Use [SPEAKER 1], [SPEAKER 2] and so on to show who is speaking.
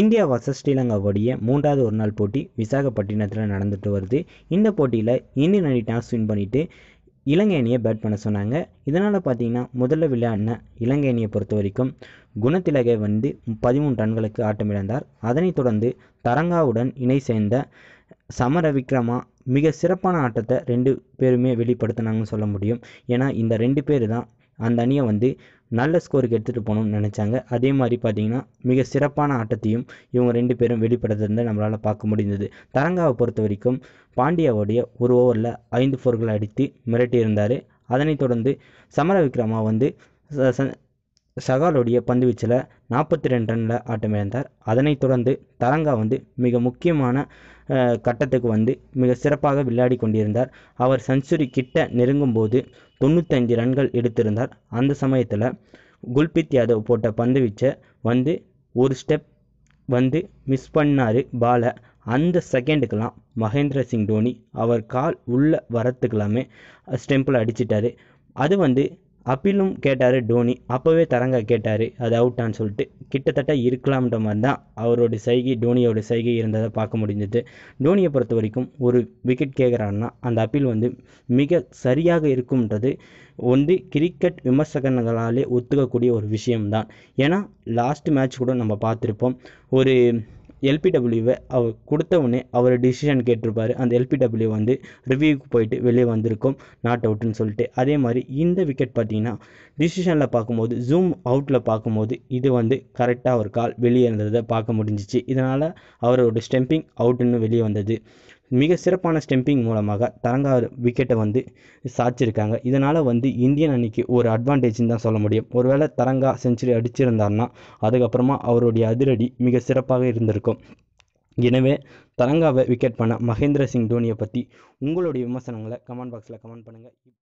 [SPEAKER 1] India versus ஸ்ரீலங்காவுடைய மூன்றாவது ஒரு நாள் போட்டி விசாகப்பட்டினத்தில் நடந்துட்டு வருது இந்த போட்டியில் இந்தியன் அணி டாஸ் வின் பண்ணிவிட்டு இலங்கை அணியை பேட் பண்ண சொன்னாங்க இதனால் பார்த்தீங்கன்னா முதல்ல விளையாடின இலங்கை அணியை பொறுத்த வரைக்கும் குணத்திலகை வந்து பதிமூணு ரன்களுக்கு ஆட்டமிழந்தார் அதனைத் தொடர்ந்து தரங்காவுடன் இணை சேர்ந்த சமர விக்ரமா மிக சிறப்பான ஆட்டத்தை ரெண்டு பேருமே வெளிப்படுத்தினாங்கன்னு சொல்ல முடியும் ஏன்னா இந்த ரெண்டு பேர் தான் அந்த அணியை வந்து நல்ல ஸ்கோருக்கு எடுத்துகிட்டு போகணும்னு நினச்சாங்க அதே மாதிரி பார்த்தீங்கன்னா மிக சிறப்பான ஆட்டத்தையும் இவங்க ரெண்டு பேரும் வெளிப்படுத்திருந்த நம்மளால் பார்க்க முடிந்தது தரங்காவை பொறுத்த வரைக்கும் பாண்டியாவுடைய ஒரு ஓவரில் ஐந்து ஃபோர்களை அடித்து மிரட்டியிருந்தார் அதனைத் தொடர்ந்து சமர விக்ரமா வந்து சகாலோடைய பந்துவீச்சில் நாற்பத்தி ரெண்டு ரனில் ஆட்டமிழந்தார் அதனைத் தொடர்ந்து தரங்கா வந்து மிக முக்கியமான கட்டத்துக்கு வந்து மிக சிறப்பாக விளையாடி கொண்டிருந்தார் அவர் சென்சுரி கிட்ட நெருங்கும் போது தொண்ணூத்தைந்து ரன்கள் எடுத்திருந்தார் அந்த சமயத்தில் குல்பித் யாதவ் போட்ட பந்து வந்து ஒரு ஸ்டெப் வந்து மிஸ் பண்ணார் பாலை அந்த செகண்டுக்கெல்லாம் மகேந்திர சிங் தோனி அவர் கால் உள்ளே வரத்துக்கெல்லாமே ஸ்டெம்பில் அடிச்சிட்டாரு அது வந்து அப்பீலும் கேட்டார் டோனி அப்போவே தரங்கா கேட்டார் அது அவுட்டான்னு சொல்லிட்டு கிட்டத்தட்ட இருக்கலாம்ன்ற மாதிரி தான் அவரோட சைகை டோனியோட சைகை இருந்ததை பார்க்க முடிஞ்சது டோனியை பொறுத்த வரைக்கும் ஒரு விக்கெட் கேட்குறாருன்னா அந்த அப்பீல் வந்து மிக சரியாக இருக்கும்ன்றது வந்து கிரிக்கெட் விமர்சகர்களாலே ஒத்துக்கக்கூடிய ஒரு விஷயம்தான் ஏன்னா லாஸ்ட் மேட்ச் கூட நம்ம பார்த்துருப்போம் ஒரு எல்பிடபிள்யூவை அவர் கொடுத்தவொடனே அவர் டிசிஷன் கேட்டிருப்பார் அந்த எல்பிடபிள்யூ வந்து ரிவ்யூக்கு போயிட்டு வெளியே வந்திருக்கும் நாட் அவுட்டுன்னு சொல்லிட்டு அதே மாதிரி இந்த விக்கெட் பார்த்தீங்கன்னா டிசிஷனில் பார்க்கும்போது ஜூம் அவுட்டில் பார்க்கும்போது இது வந்து கரெக்டாக ஒரு கால் வெளியே இருந்ததை பார்க்க முடிஞ்சிச்சு இதனால் அவரோட ஸ்டெம்பிங் அவுட்டுன்னு வெளியே வந்தது மிக சிறப்பான ஸ்டெம்பிங் மூலமாக தரங்கா விக்கெட்டை வந்து சாச்சிருக்காங்க இதனால் வந்து இந்தியன் அணிக்கு ஒரு அட்வான்டேஜ்னு தான் சொல்ல முடியும் ஒருவேளை தரங்கா செஞ்சுரி அடிச்சிருந்தார்னா அதுக்கப்புறமா அவருடைய அதிரடி மிக சிறப்பாக இருந்திருக்கும் எனவே தரங்காவை விக்கெட் பண்ண மகேந்திர சிங் தோனியை பற்றி உங்களுடைய விமர்சனங்களை கமெண்ட் பாக்ஸில் கமெண்ட் பண்ணுங்கள்